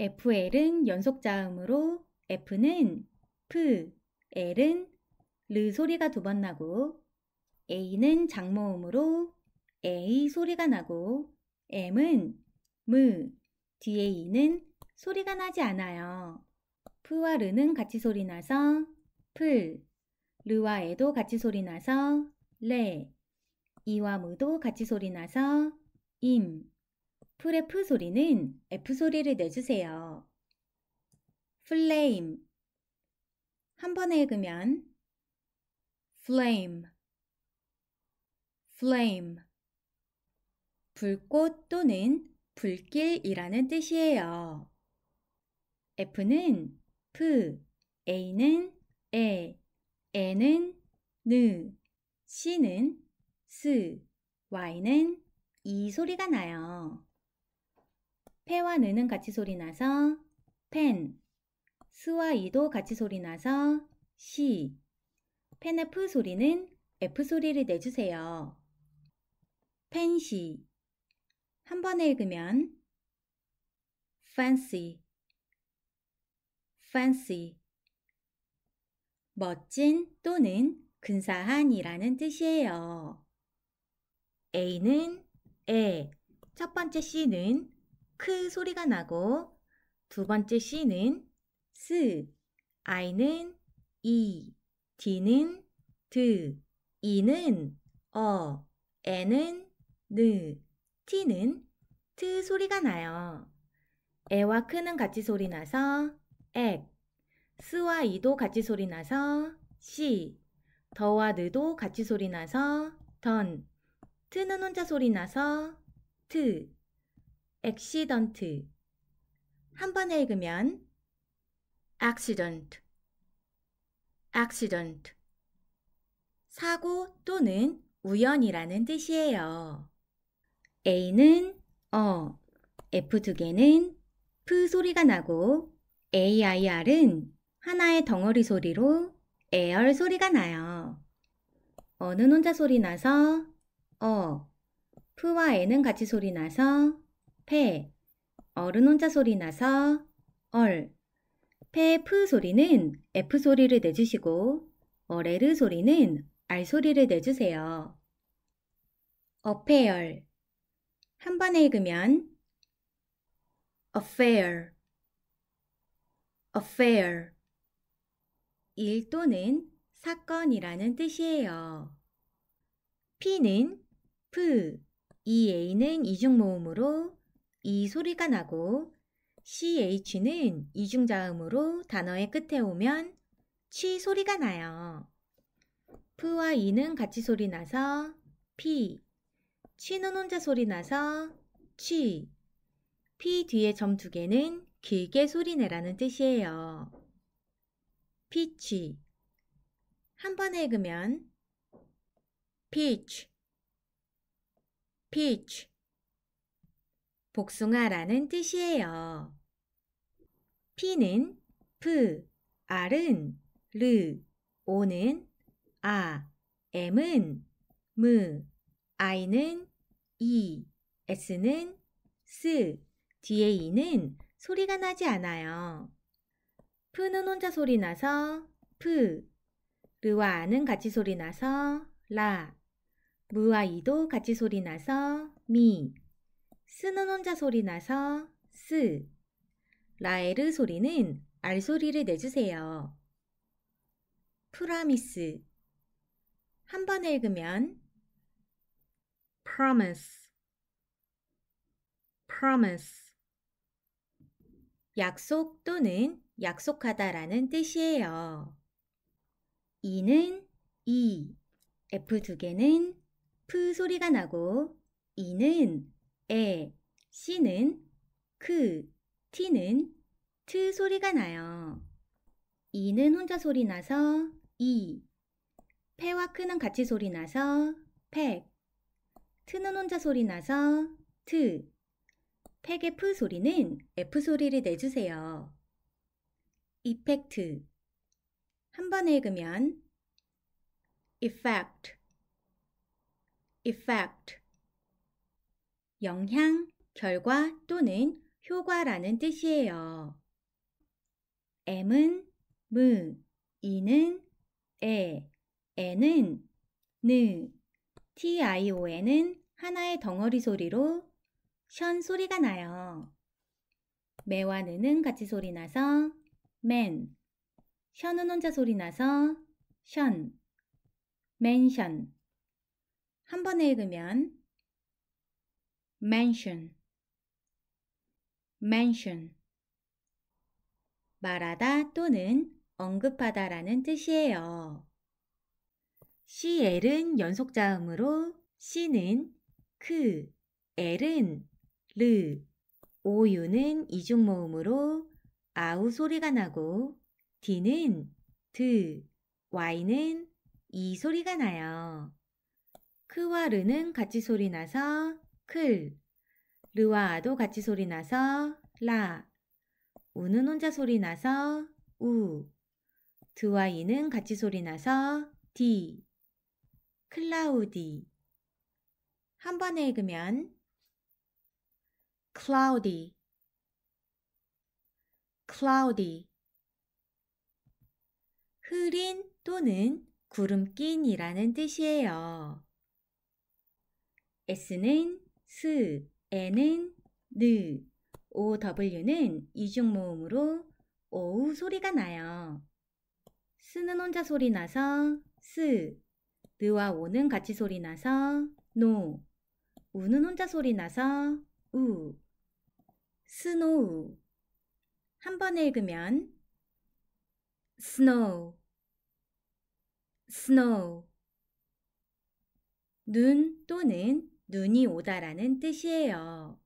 FL은 연속 자음으로 F는 F, L은 르 소리가 두 번 나고 A는 장모음으로 A 소리가 나고 M은 무, 뒤에 E는 소리가 나지 않아요. F와 르는 같이 소리 나서 풀, 르와 에도 같이 소리 나서 레, 이와 무도 같이 소리 나서 임, 풀의 프 소리는 F 소리를 내주세요. 플레임 한 번에 읽으면 flame flame 불꽃 또는 불길이라는 뜻이에요. F는 F, A는 에, N은 느, C는 스, Y는 이 소리가 나요. 폐와 느는 같이 소리 나서 펜 스와 이도 같이 소리 나서 시 펜F 의 소리는 F 소리를 내주세요. 펜시 한 번에 읽으면 fancy fancy 멋진 또는 근사한이라는 뜻이에요. A는 에, 첫 번째 C는 크 소리가 나고 두 번째 C는 스, I는 이, D는 드, E는 어, N은 느, T는 트 소리가 나요. 에와 크는 같이 소리 나서 액, 스와 이도 같이 소리 나서 시, 더와 느도 같이 소리 나서 던, 트는 혼자 소리 나서 트, 액시던트 한 번에 읽으면 accident accident 사고 또는 우연이라는 뜻이에요. A는 어, F 두 개는 프 소리가 나고 AIR은 하나의 덩어리 소리로 에얼 소리가 나요. 어는 혼자 소리 나서 어, 프와 에는 같이 소리 나서 페 어른 혼자 소리 나서 얼페푸 소리는 F 소리를 내주시고 어레르 소리는 R 소리를 내주세요. 어페열 한 번에 읽으면 affair, affair 일 또는 사건이라는 뜻이에요. P는 푸, EA는 이중모음으로 이 소리가 나고 ch는 이중자음으로 단어의 끝에 오면 치 소리가 나요. p와 이는 같이 소리 나서 피. 치는 혼자 소리 나서 치, 피 뒤에 점 두 개는 길게 소리 내라는 뜻이에요. 피치 한번 읽으면 피치. 피치. 복숭아라는 뜻이에요. 피는 프, 알은 르, 오는 아, M은 무, I는 이, S는 스, 뒤에 이는 소리가 나지 않아요. 푸는 혼자 소리 나서 푸, 르와 아는 같이 소리 나서 라, 무와 이도 같이 소리 나서 미, 쓰는 혼자 소리 나서 쓰 라에르 소리는 알 소리를 내주세요. 프라미스. 한 번 읽으면 promise, promise. 약속 또는 약속하다라는 뜻이에요. 이는 이, F 두 개는 프 소리가 나고 이는 에, 씨는 크, 그 티는 트 소리가 나요. 이는 혼자 소리 나서 이, 패와 크는 같이 소리 나서 팩, 트는 혼자 소리 나서 트, 팩의 프 소리는 F 소리를 내주세요. 이펙트 한번 읽으면 effect effect 영향, 결과 또는 효과라는 뜻이에요. M은 무, E는 에, N은 느, TION은 하나의 덩어리 소리로 션 소리가 나요. 매와 느는 같이 소리 나서 맨, 션은 혼자 소리 나서 션, 맨션. 한 번에 읽으면 mention mention 말하다 또는 언급하다라는 뜻이에요. CL은 연속 자음으로 C는 크, 그, L은 르, OU는 이중 모음으로 아우 소리가 나고 D는 드, Y는 이 소리가 나요. 크와 르는 같이 소리 나서 클 르와 아도 같이 소리 나서 라 우는 혼자 소리 나서 우 드와 이는 같이 소리 나서 디 클라우디 한 번에 읽으면 클라우디 클라우디 흐린 또는 구름 낀이라는 뜻이에요. S는 스, 에는 느, 오, w는 이중 모음으로 오우 소리가 나요. 스는 혼자 소리 나서 스, 느와 오는 같이 소리 나서 노, 우는 혼자 소리 나서 우, 스노우. 한 번에 읽으면 스노우, 스노우. 눈 또는 눈이 오다라는 뜻이에요.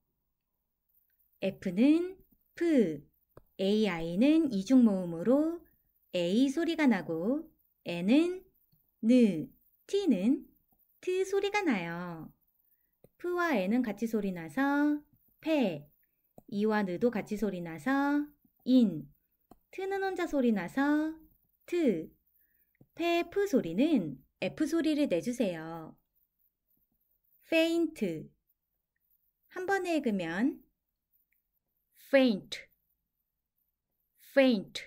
F는 F, AI는 이중 모음으로 A 소리가 나고 N은 느, T는 트 소리가 나요. F와 N은 같이 소리 나서 패, 이와 느도 같이 소리 나서 인, 트는 혼자 소리 나서 트, 패, 프 소리는 F 소리를 내주세요. faint 한 번에 읽으면 faint faint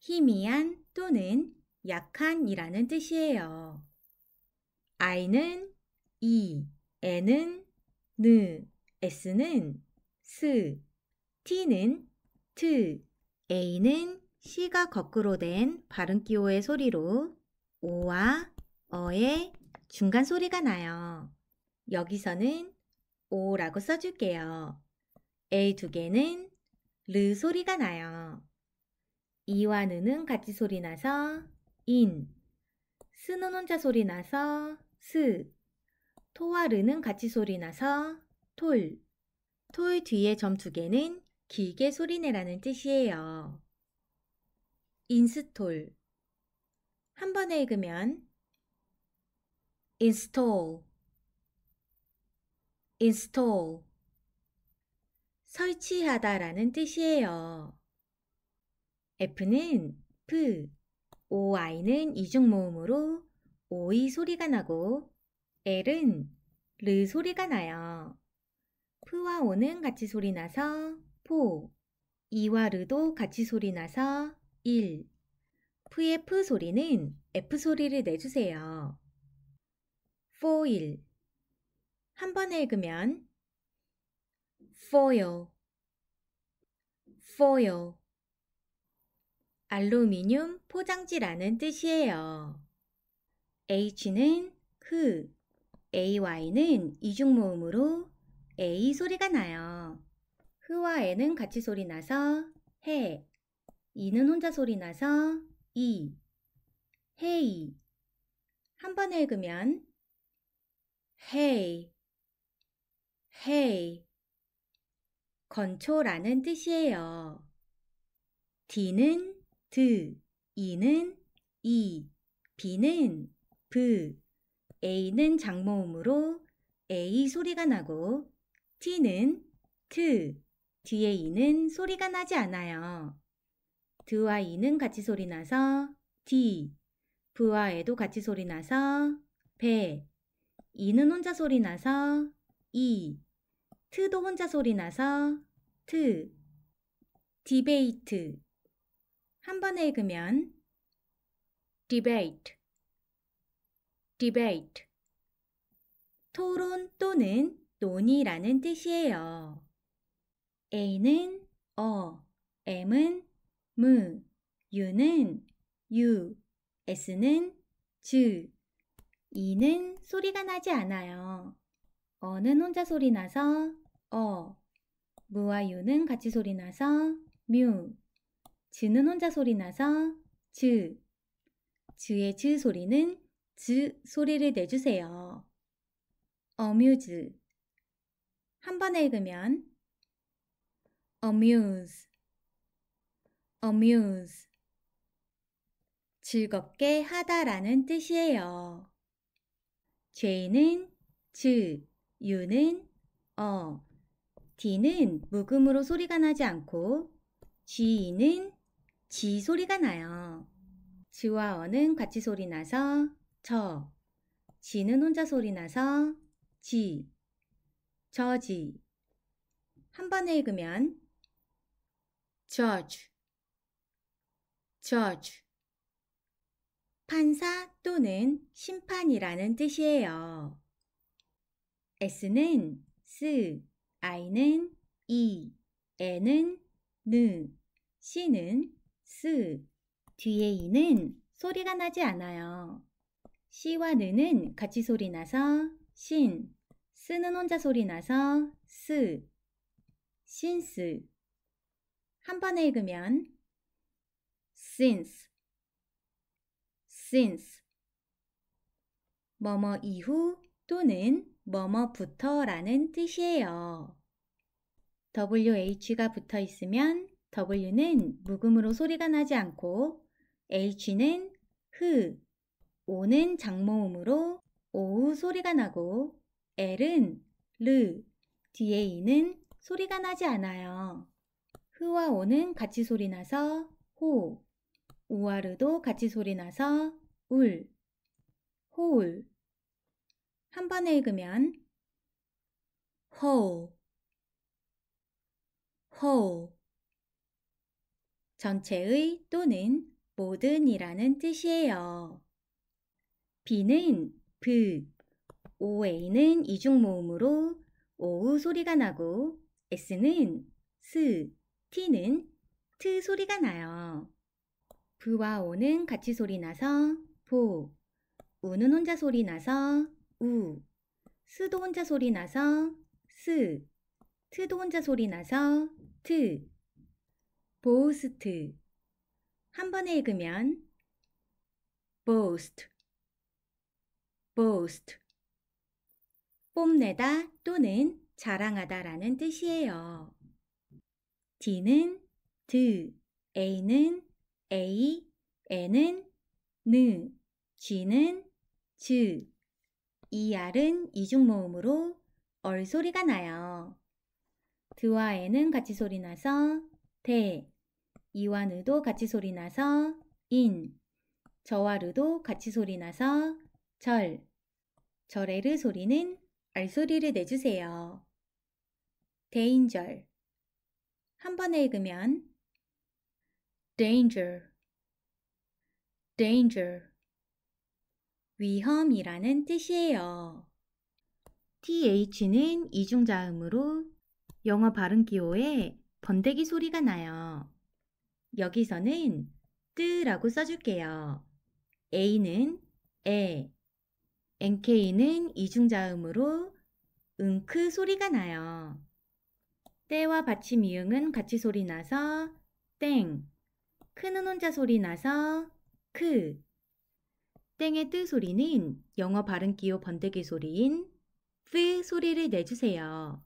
희미한 또는 약한이라는 뜻이에요. I는 E, N은 느, S는 스, T는 트, A는 C가 거꾸로 된 발음 기호의 소리로 O와 어의 중간 소리가 나요. 여기서는 오라고 써줄게요. A 두 개는 르 소리가 나요. 이와 는은 같이 소리 나서 인, 스는 혼자 소리 나서 스, 토와 르는 같이 소리 나서 톨, 톨 뒤에 점 두 개는 길게 소리내라는 뜻이에요. 인스톨 한 번에 읽으면 install install 설치하다라는 뜻이에요. F는 P, OI는 이중 모음으로 o 이 소리가 나고 L은 르 소리가 나요. F와 O는 같이 소리 나서 포, e 와 르도 같이 소리 나서 1. F의 F 소리는 F 소리를 내주세요. foil 한 번에 읽으면 foil foil 알루미늄 포장지라는 뜻이에요. H는 흐, 그, AY는 이중 모음으로 A 소리가 나요. 흐와 N은 같이 소리 나서 해, 이는 혼자 소리 나서 이, 헤이. 한 번에 읽으면 hey, hey. 건초라는 뜻이에요. D는 드, E는 이, B는 브, A는 장모음으로 A 소리가 나고 T는 트, 뒤에 E는 소리가 나지 않아요. 드와 E는 같이 소리 나서 D, 브와 에도 같이 소리 나서 배, 이는 혼자 소리 나서 이, 트도 혼자 소리 나서 트, 디베이트. 한번 읽으면 디베이트 디베이트 토론 또는 논의라는 뜻이에요. A는 어, M은 무, U는 유, S는 즈. 이는 소리가 나지 않아요. 어는 혼자 소리 나서 어, 무와 유는 같이 소리 나서 뮤, 즈는 혼자 소리 나서 즈, 즈의 즈 소리는 즈 소리를 내주세요. 어뮤즈. 한 번에 읽으면 어뮤즈. 어뮤즈. 즐겁게 하다라는 뜻이에요. J는 즈, U는 어, D는 묵음으로 소리가 나지 않고 G는 지 소리가 나요. 지와 어는 같이 소리 나서 저, 지는 혼자 소리 나서 지, 저지. 한 번에 읽으면 judge, judge. 판사 또는 심판이라는 뜻이에요. S는 S, I는 E, N은 느, C는 S, 뒤에 E는 소리가 나지 않아요. C와 느는 같이 소리 나서 신, 스는 혼자 소리 나서 스, 신스. 한 번에 읽으면 since since 뭐뭐 이후 또는 뭐뭐부터라는 뜻이에요. WH가 붙어 있으면 W는 묵음으로 소리가 나지 않고 H는 흐, O는 장모음으로 오우 소리가 나고 L은 르, 뒤에 이는 소리가 나지 않아요. 흐와 오는 같이 소리 나서 호, 우아르도 같이 소리 나서 울, 호울. 한 번에 읽으면 w 우 o 우 전체의 또는 모든이라는 뜻이에요. B는 브, 그, OA는 이중 모음으로 오우 소리가 나고 S는 스, T는 트 소리가 나요. 부와 오는 같이 소리 나서 보, 우는 혼자 소리 나서 우, 스도 혼자 소리 나서 스, 트도 혼자 소리 나서 트, 보스트. 한 번에 읽으면 보스트 보스트 뽐내다 또는 자랑하다라는 뜻이에요. D는 드, A는 A, 에는 느, G는 즈, 이알은 이중 모음으로 얼 소리가 나요. 드와 에는 같이 소리 나서 대, 이와 느도 같이 소리 나서 인, 저와 르도 같이 소리 나서 절, 절의 르 소리는 알 소리를 내주세요. 대인절 한 번에 읽으면 danger, danger. 위험이라는 뜻이에요. th는 이중자음으로 영어 발음 기호에 번데기 소리가 나요. 여기서는 뜨라고 써줄게요. a는 에, nk는 이중자음으로 응크 소리가 나요. 때와 받침 이응은 같이 소리 나서 땡, 크는 혼자 소리 나서 크 땡의 뜨 소리는 영어 발음 기호 번데기 소리인 프 소리를 내주세요.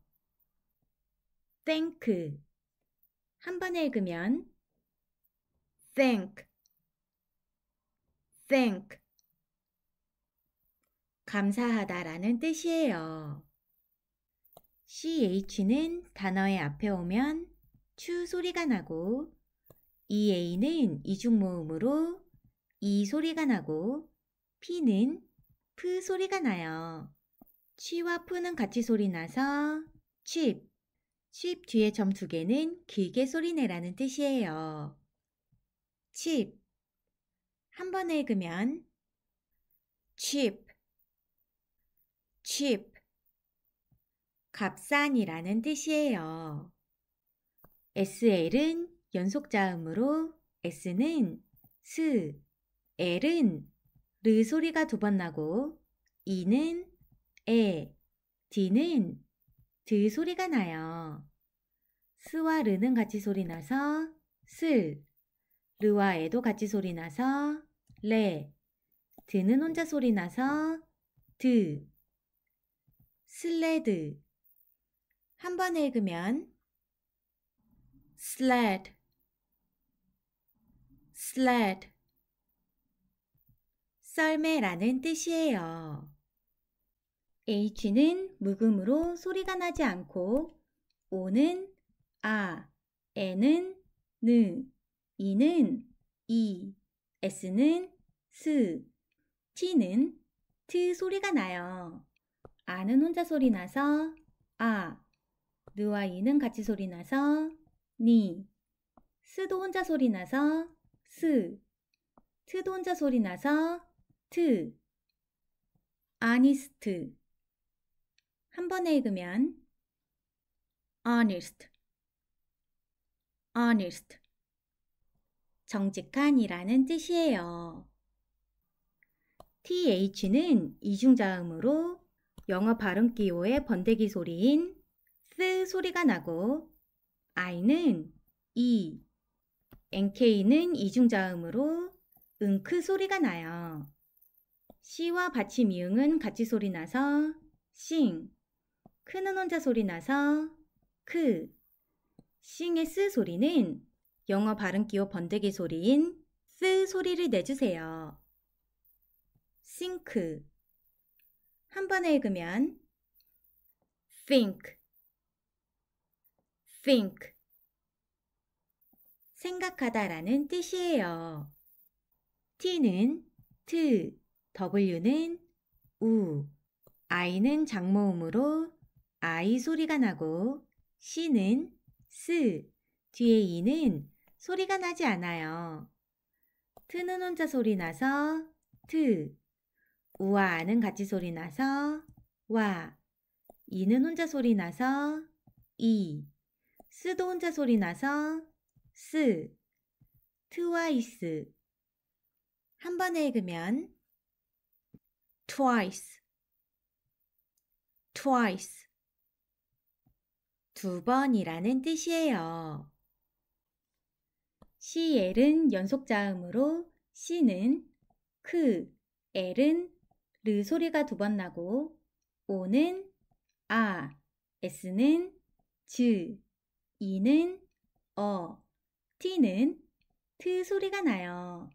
땡크 한 번에 읽으면 thank thank 감사하다라는 뜻이에요. ch는 단어의 앞에 오면 추 소리가 나고 EA는 이중 모음으로 이 소리가 나고 P는 푸 소리가 나요. 취와 푸는 같이 소리 나서 칩. 칩 뒤에 점 두 개는 길게 소리 내라는 뜻이에요. 칩. 한번 읽으면 칩, 칩. 값싼이라는 뜻이에요. SL은 연속 자음으로 S는 스, L은 르 소리가 두 번 나고 E는 에, D는 드 소리가 나요. 스와 르는 같이 소리 나서 슬, 르와 에도 같이 소리 나서 레, 드는 혼자 소리 나서 드, 슬레드. 한 번 읽으면 슬 l e sled. 썰매라는 뜻이에요. h는 묵음으로 소리가 나지 않고 o 는 아, n은 느, e 는 이, s는 스, t는 트 소리가 나요. 아는 혼자 소리 나서 아, 느와 이는 같이 소리 나서 니, 스도 혼자 소리 나서 스트동자 소리 나서 트 아니스트 한 번에 읽으면 honest honest 정직한이라는 뜻이에요. th는 이중자음으로 영어 발음 기호의 번데기 소리인 스 소리가 나고 i는 e NK는 이중자음으로 응크 소리가 나요. C와 받침 이응은 같이 소리 나서 싱, 크는 혼자 소리 나서 크, 싱의 쓰 소리는 영어 발음 기호 번데기 소리인 쓰 소리를 내주세요. 싱크 한 번에 읽으면 think, think 생각하다라는 뜻이에요. T는 t, W는 u, I는 장모음으로 I 소리가 나고 C는 s, 뒤에 E는 소리가 나지 않아요. 트는 혼자 소리 나서 트, 우와 아는 같이 소리 나서 와, 이는 혼자 소리 나서 이, e, 스도 혼자 소리 나서 스 트와이스 한 번에 읽으면 twice twice 두 번이라는 뜻이에요. c 엘은 연속 자음으로 c는 크, 엘은르 소리가 두 번 나고 오는 아, s는 즈, 이는 어, t는 트 소리가 나요.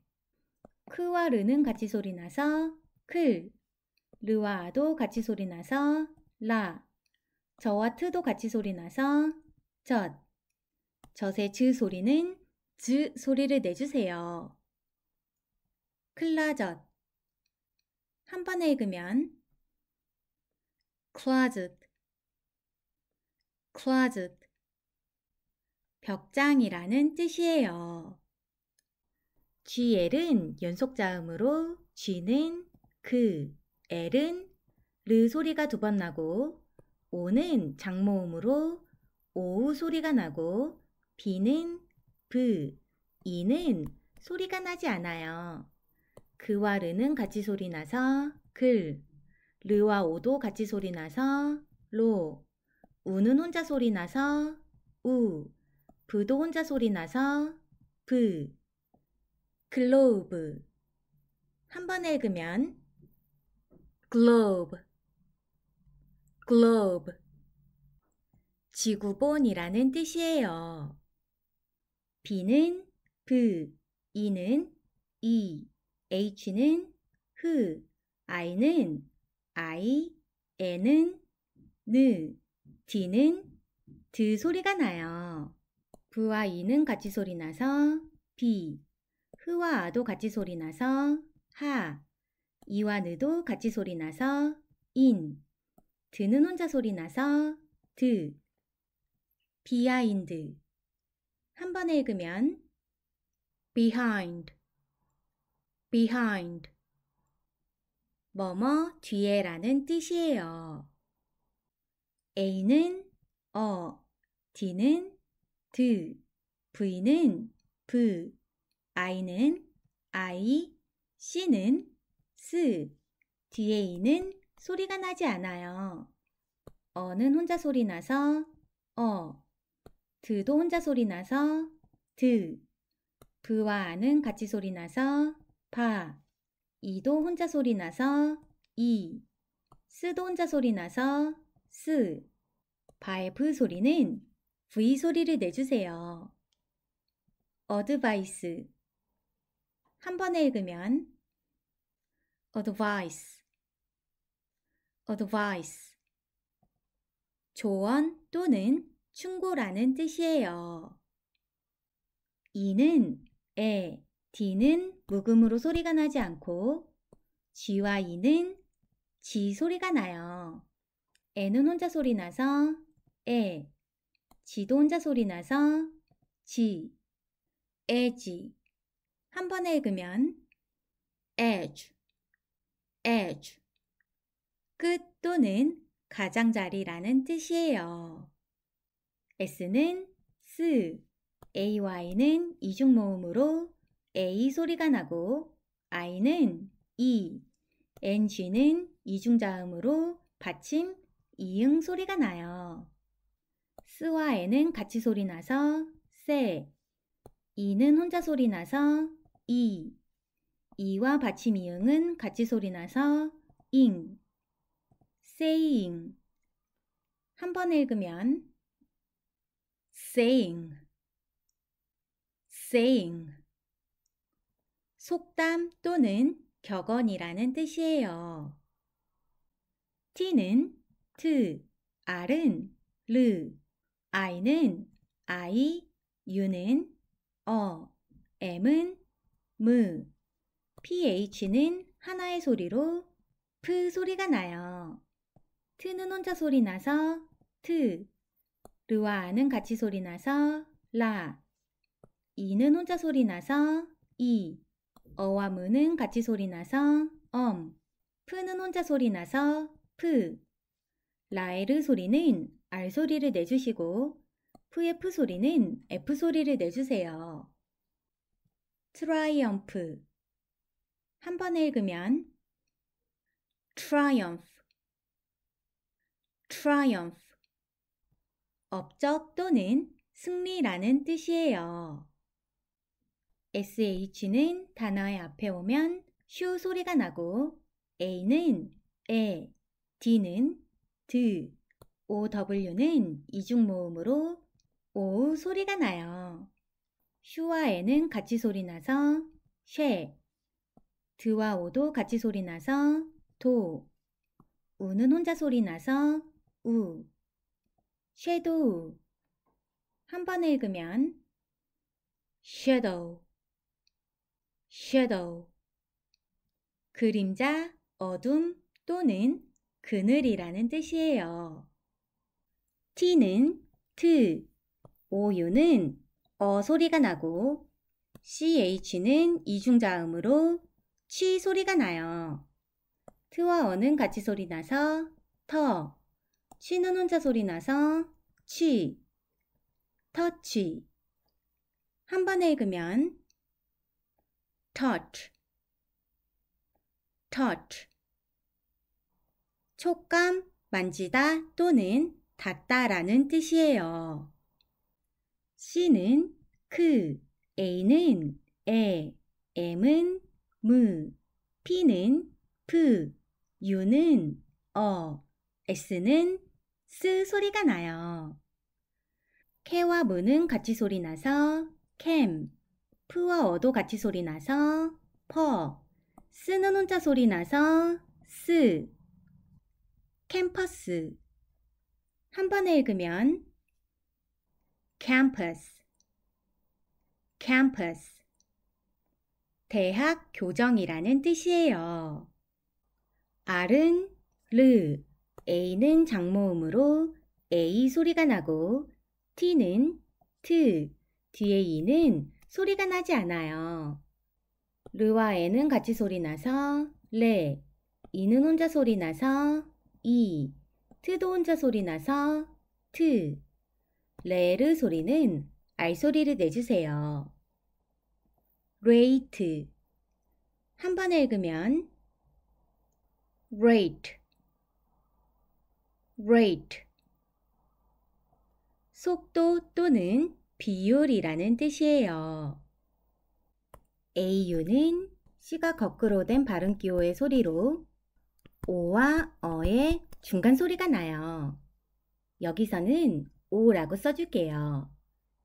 크와 르는 같이 소리 나서 클, 르와 아도 같이 소리 나서 라, 저와 트도 같이 소리 나서 젖, 젖의 즈 소리는 즈 소리를 내주세요. 클라젓 한 번에 읽으면 closet, closet 벽장이라는 뜻이에요. GL은 연속자음으로 G는 그, L은 르 소리가 두 번 나고 O는 장모음으로 오우 소리가 나고 B는 브, 그, E는 소리가 나지 않아요. 그와 르는 같이 소리 나서 글, 르와 오도 같이 소리 나서 로, 우는 혼자 소리 나서 우, 부도 혼자 소리 나서 부 글로브 한 번 읽으면 글로브 글로브 지구본이라는 뜻이에요. 비는부이는이 e, H는 흐, I는 I, N은 느, D는 드 소리가 나요. 부와 이는 같이 소리 나서 비. 흐와 아도 같이 소리 나서 하. 이와 느도 같이 소리 나서 인. 드는 혼자 소리 나서 드. 비하인드. 한 번에 읽으면 behind, behind. 뭐뭐 뒤에라는 뜻이에요. A는 어, D는 드 V는 브 I는 I C는 스 뒤에 이는 소리가 나지 않아요. 어는 혼자 소리 나서 어 드도 혼자 소리 나서 드 브와 아는 같이 소리 나서 바 이도 혼자 소리 나서 이 스도 혼자 소리 나서 스 바의 브 소리는 V 소리를 내주세요. 어드바이스 한 번에 읽으면 어드바이스 어드바이스 조언 또는 충고라는 뜻이에요. 이는 에, d는 묵음으로 소리가 나지 않고 g와 e 는 g 소리가 나요. 에는 혼자 소리 나서 에, 지도 혼자 소리 나서 지, 에지. 한 번에 읽으면 edge, edge. 끝 또는 가장자리라는 뜻이에요. s는 s, ay는 이중 모음으로 a 소리가 나고 i는 e, ng는 이중자음으로 받침 이응 소리가 나요. 스와 에는 같이 소리 나서 세, 이는 혼자 소리 나서 이, 이와 받침 이응은 같이 소리 나서 잉, saying. 한번 읽으면 saying, saying. 속담 또는 격언이라는 뜻이에요. T는 t, R은 르, I는 I, U는 어, M은 무, PH는 하나의 소리로 푸 소리가 나요. 트는 혼자 소리 나서 트, 르와 아는 같이 소리 나서 라, 이는 혼자 소리 나서 이, 어와 무는 같이 소리 나서 엄, 푸는 혼자 소리 나서 푸, 라엘의 소리는 R 소리를 내주시고 FF 소리는 F 소리를 내주세요. 트라이엄프 한 번에 읽으면 triumph, triumph 업적 또는 승리라는 뜻이에요. sh는 단어의 앞에 오면 슈 소리가 나고 a는 에, d는 드, OW는 이중 모음으로 오 소리가 나요. 슈와 에는 같이 소리 나서 쉐. 드와 오도 같이 소리 나서 도. 우는 혼자 소리 나서 우. 쉐도우한 번에 읽으면 쉐도우쉐도우 그림자, 어둠 또는 그늘이라는 뜻이에요. T는 트, OU는 어 소리가 나고 CH는 이중자음으로 취 소리가 나요. 트와 어는 같이 소리 나서 터, 취는 혼자 소리 나서 취, 터치한 번에 읽으면 touch, touch. 촉감, 만지다 또는 닿다라는 뜻이에요. C는 크, 그, A는 에, M은 무, P는 푸, U는 어, S는 쓰 소리가 나요. 캐와 무는 같이 소리 나서 캠, 푸와 어도 같이 소리 나서 퍼, 쓰는 혼자 소리 나서 쓰, 캠퍼스 한 번에 읽으면 campus, campus, 대학 교정이라는 뜻이에요. R은 르, A는 장모음으로 A 소리가 나고 T는 트, 뒤에 E는 소리가 나지 않아요. 르와 N은 같이 소리 나서 레, E는 혼자 소리 나서 이, e. 트도 혼자 소리 나서 트. 레르 소리는 알 소리를 내주세요. 레이트 한 번에 읽으면 rate rate 속도 또는 비율이라는 뜻이에요. au는 c가 거꾸로 된 발음 기호의 소리로 o와 어의 중간 소리가 나요. 여기서는 오라고 써줄게요.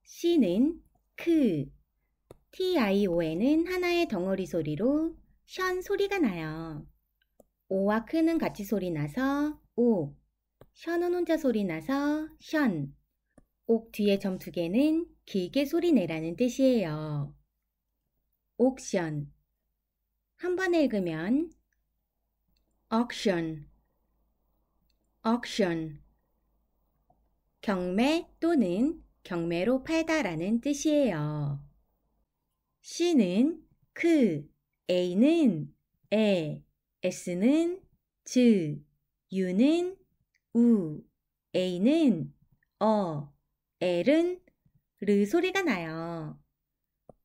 C는 크, t i o 에는 하나의 덩어리 소리로 션 소리가 나요. 오와 크는 같이 소리 나서 오, 션은 혼자 소리 나서 션. 옥 뒤에 점 두 개는 길게 소리 내라는 뜻이에요. 옥션 한번 읽으면 옥션 auction 경매 또는 경매로 팔다라는 뜻이에요. C는 크, 그, A는 에, S는 즈, U는 우, A는 어, L은 르 소리가 나요.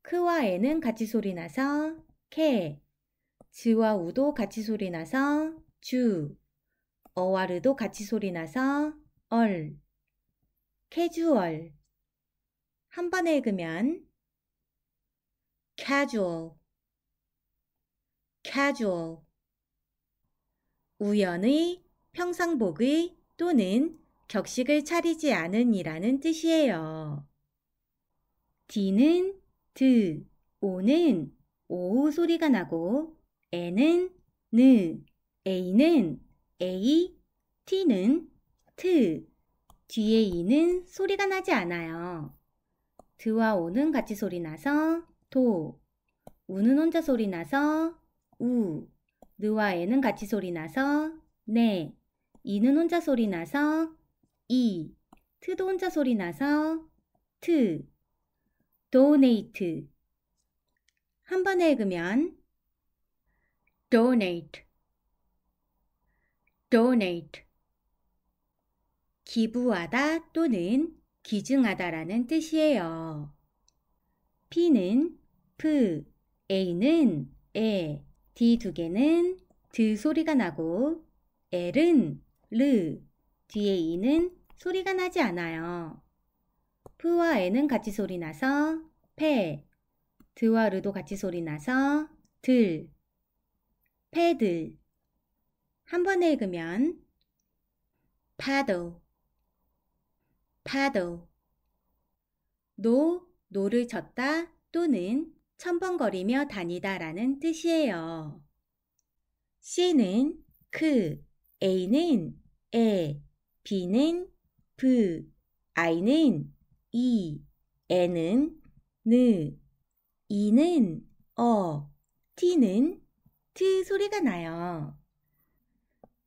크와 에는 같이 소리 나서 케, 즈와 우도 같이 소리 나서 주, 어와르도 같이 소리 나서 얼, 캐주얼. 한 번에 읽으면 casual, casual. 우연의, 평상복의 또는 격식을 차리지 않은이라는 뜻이에요. D는 드, O는 오 소리가 나고 N은 느, A는 A, T는 트, 뒤에 이는 소리가 나지 않아요. 드와 오는 같이 소리 나서 도, 우는 혼자 소리 나서 우, 느와 에는 같이 소리 나서 네, 이는 혼자 소리 나서 이, 트도 혼자 소리 나서 트, 도네이트 한 번에 읽으면 donate donate 기부하다 또는 기증하다라는 뜻이에요. P는 P, A는 에, D 두 개는 드 소리가 나고 L은 르, 뒤에 E는 소리가 나지 않아요. P와 N은 같이 소리 나서 패, 드와 르도 같이 소리 나서 들, 패들 한번 읽으면 paddle, paddle. 노, 노를 젓다 또는 첨벙거리며 다니다 라는 뜻이에요. C는 크, A는 에, B는 브, I는 이, N은 느, E는 어, T는 트 소리가 나요.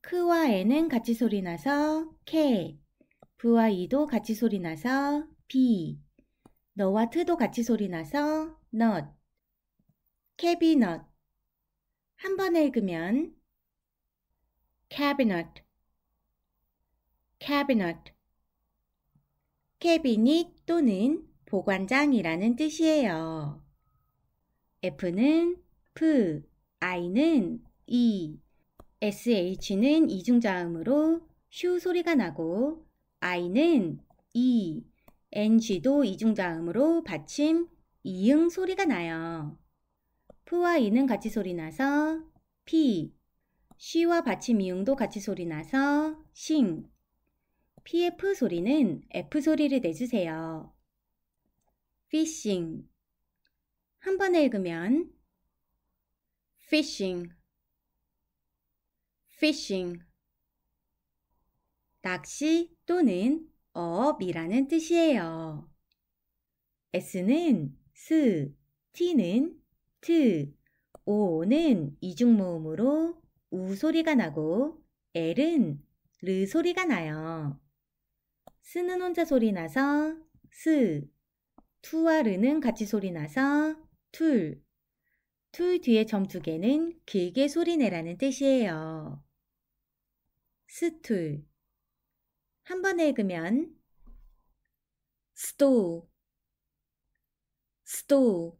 크와 에는 같이 소리 나서 케, 부와 이도 같이 소리 나서 비, 너와 트도 같이 소리 나서 넛, 캐비넛. 한 번에 읽으면 캐비넛, i n e 캐비닛 또는 보관장이라는 뜻이에요. F는 F, I는 E, sh는 이중자음으로 슈 소리가 나고 i는 e, ng도 이중자음으로 받침 이응 소리가 나요. p와 이는 같이 소리 나서 p, c와 받침 이응도 같이 소리 나서 싱. pf 소리는 f 소리를 내주세요. fishing 한 번에 읽으면 fishing fishing 낚시 또는 업이라는 뜻이에요. S는 스, T는 트, O는 이중모음으로 우 소리가 나고 L은 르 소리가 나요. 스는 혼자 소리 나서 스, 투와 르는 같이 소리 나서 툴, 툴 뒤에 점 두 개는 길게 소리 내라는 뜻이에요. 스툴 한번 읽으면 스토 스토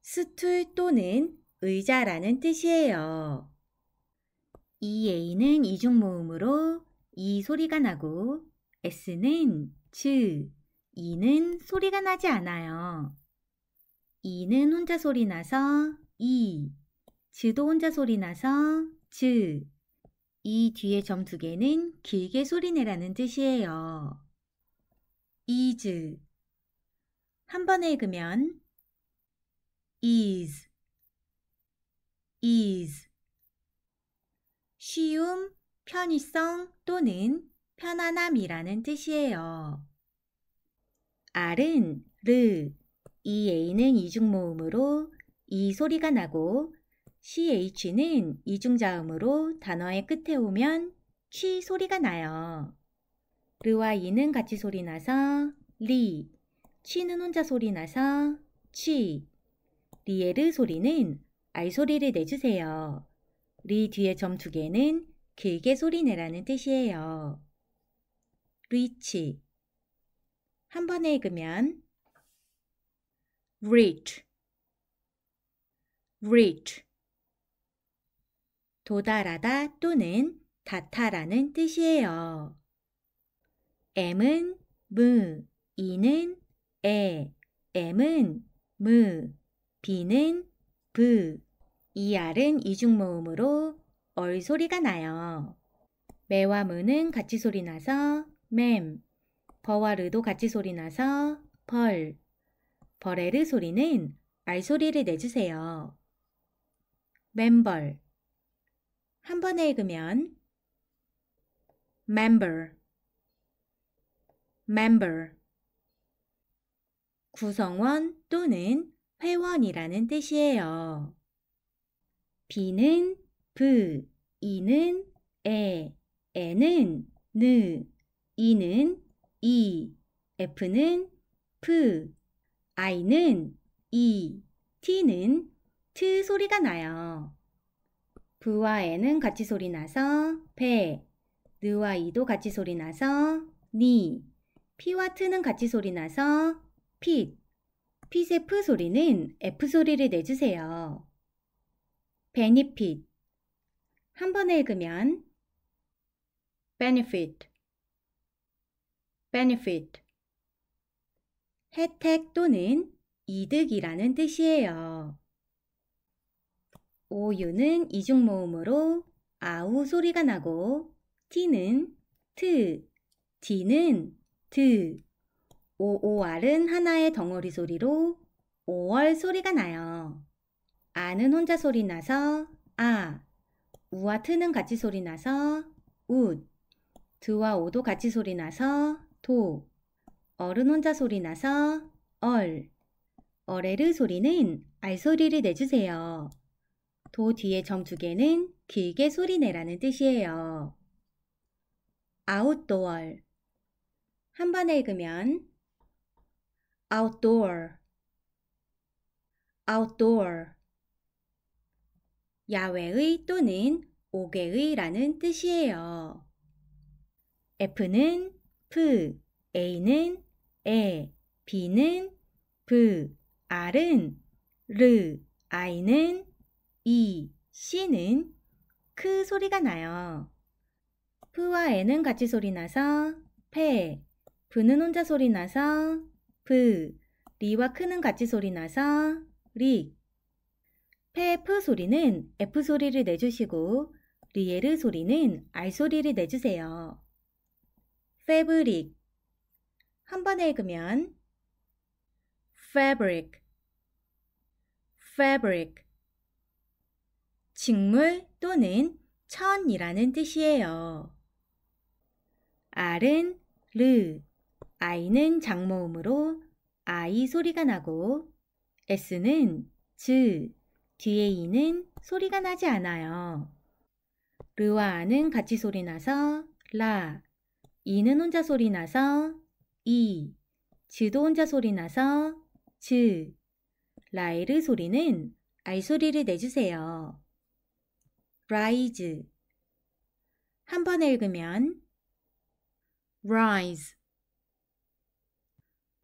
스툴 또는 의자라는 뜻이에요. 이 A는 이중 모음으로 이 소리가 나고 S는 즈, 이는 소리가 나지 않아요. 이는 혼자 소리 나서 이, e, 즈도 혼자 소리 나서 즈, 이 뒤에 점 두 개는 길게 소리내라는 뜻이에요. 이즈 한 번에 읽으면 is is 쉬움, 편의성 또는 편안함이라는 뜻이에요. 알은 르, 이에이는 이중모음으로 이 소리가 나고 ch는 이중자음으로 단어의 끝에 오면 취 소리가 나요. 르와 이는 같이 소리 나서 리, 취는 혼자 소리 나서 취, 리에르 소리는 알 소리를 내주세요. 리 뒤에 점 두 개는 길게 소리 내라는 뜻이에요. 리치 한 번에 읽으면 rich, rich 도달하다 또는 닿다라는 뜻이에요. M은 무, E는 에, M은 무, B는 부, ER은 이중모음으로 얼 소리가 나요. 매와 무는 같이 소리 나서 맴, 버와 르도 같이 소리 나서 벌, 버레르 소리는 알 소리를 내주세요. 멤벌 한 번에 읽으면 member, member 구성원 또는 회원이라는 뜻이에요. B는 V, E는 에, N은 느, E는 이, F는 F, I는 이, T는 트 소리가 나요. 그와 에는 같이 소리 나서 배, 느와 이도 같이 소리 나서 니, 피와 트는 같이 소리 나서 핏, 핏의 프 소리는 F 소리를 내주세요. 베니핏 한 번에 읽으면 benefit benefit 혜택 또는 이득이라는 뜻이에요. 오유는 이중 모음으로 아우 소리가 나고 티는 트, 디는 드, 오오알은 하나의 덩어리 소리로 오월 소리가 나요. 아는 혼자 소리 나서 아, 우와 트는 같이 소리 나서 웃, 드와 오도 같이 소리 나서 도, 얼은 혼자 소리 나서 얼, 어레르 소리는 알 소리를 내주세요. 도 뒤에 점 두 개는 길게 소리내라는 뜻이에요. 아웃도어 한 번에 읽으면 outdoor outdoor 야외의 또는 옥외의 라는 뜻이에요. F는 F, A는 에, B는 V, R은 르, I는 이 C는 크 소리가 나요. 푸와 에는 같이 소리 나서 페, 부는 혼자 소리 나서 푸, 리와 크는 같이 소리 나서 리. 페, 프 소리는 F 소리를 내주시고 리에르 소리는 R 소리를 내주세요. 패브릭 한 번에 읽으면 fabric fabric 직물 또는 천이라는 뜻이에요. 알은 르, 아이는 장모음으로 아이 소리가 나고 s는 즈, 뒤에 이는 소리가 나지 않아요. 르와 아는 같이 소리 나서 라, 이는 혼자 소리 나서 이, 즈도 혼자 소리 나서 즈, 라이르 소리는 알 소리를 내주세요. rise 한번 읽으면 rise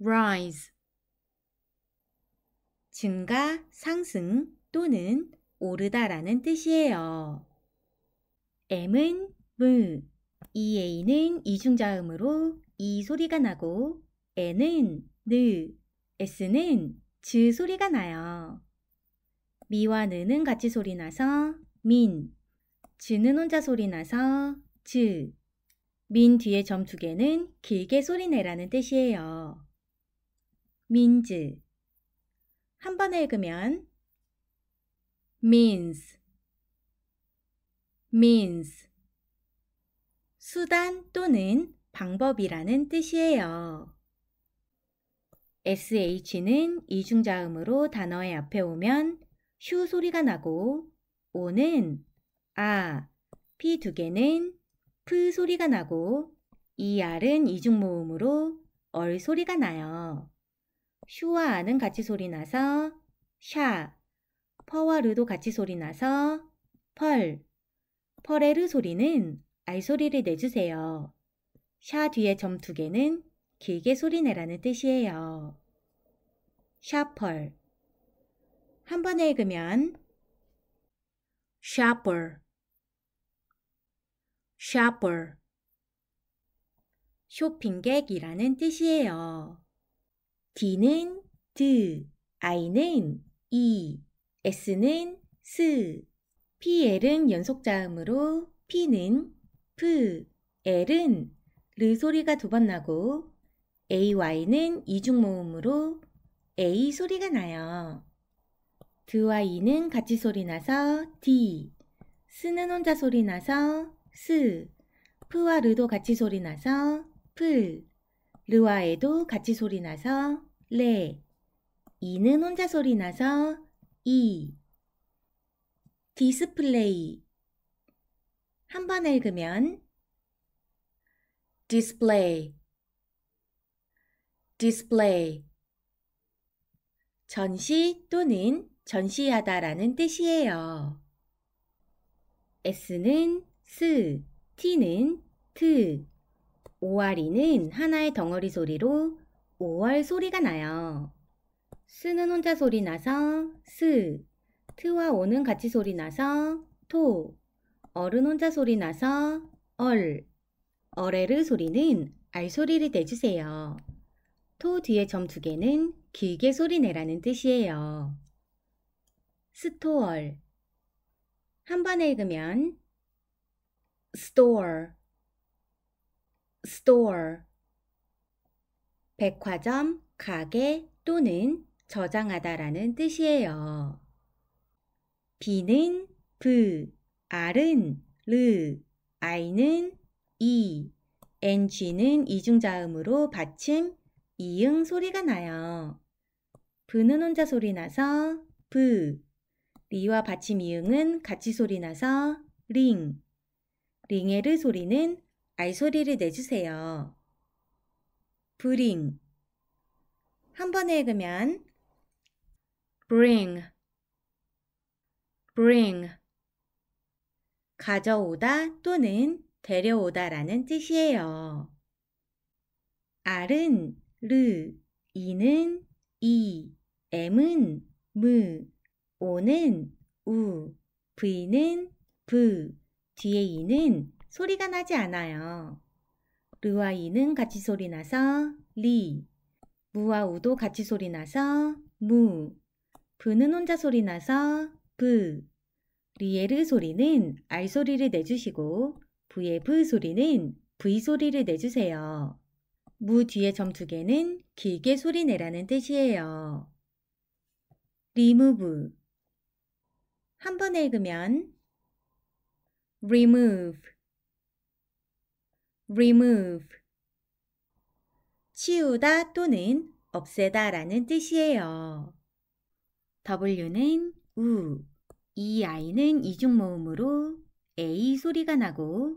rise 증가, 상승 또는 오르다라는 뜻이에요. M은 무, EA는 이중자음으로 이 소리가 나고 N은 느, S는 즈 소리가 나요. 미와 는은 같이 소리 나서 민. 지는 혼자 소리 나서 즈. 민 뒤에 점 두 개는 길게 소리내라는 뜻이에요. 민즈. 한 번에 읽으면 means, means. 수단 또는 방법이라는 뜻이에요. sh는 이중자음으로 단어의 앞에 오면 슈 소리가 나고 오는 아, 피 두 개는 프 소리가 나고 이 e, 알은 이중 모음으로 얼 소리가 나요. 슈와 아는 같이 소리 나서 샤, 퍼와 르도 같이 소리 나서 펄, 펄의 르 소리는 알 소리를 내주세요. 샤 뒤에 점 두 개는 길게 소리 내라는 뜻이에요. 샤펄 한 번에 읽으면 shopper shopper 쇼핑객이라는 뜻이에요. D는 D, I는 E, S는 S, PL은 연속자음으로 P는 P, L은 르 소리가 두 번 나고 AY는 이중모음으로 A 소리가 나요. 드와 그 이는 같이 소리 나서 디, 스는 혼자 소리 나서 스, 푸와 르도 같이 소리 나서 풀, 르와 에도 같이 소리 나서 레, 이는 혼자 소리 나서 이, 디스플레이 한 번 읽으면 display display 전시 또는 전시하다라는 뜻이에요. S는 스, T는 트, 오알리는 하나의 덩어리 소리로 오월 소리가 나요. 스는 혼자 소리 나서 스, 트와 오는 같이 소리 나서 토, 얼은 혼자 소리 나서 얼, 어레르 소리는 알 소리를 내주세요. 토 뒤에 점 두 개는 길게 소리 내라는 뜻이에요. 스토얼 한 번에 읽으면 store store 백화점, 가게 또는 저장하다라는 뜻이에요. B는 V, R은 르, I는 E, NG는 이중자음으로 받침, 이응 소리가 나요. V는 혼자 소리 나서 V, 리와 받침 이응은 같이 소리 나서 링. 링의 르 소리는 알 소리를 내주세요. 브링. 한 번에 읽으면 bring, bring. 가져오다 또는 데려오다라는 뜻이에요. 알은 르, 이는 이, 엠은 무, 오는 우, 브이는 브, 뒤에 이는 소리가 나지 않아요. 르와 이는 같이 소리 나서 리, 무와 우도 같이 소리 나서 무, 브는 혼자 소리 나서 브, 리에르 소리는 알 소리를 내주시고 브의 브 소리는 v 소리를 내주세요. 무 뒤에 점 두 개는 길게 소리 내라는 뜻이에요. 리무브 한번 읽으면 remove, remove. 치우다 또는 없애다 라는 뜻이에요. W는 우, 이 아이는 이중 모음으로 A 소리가 나고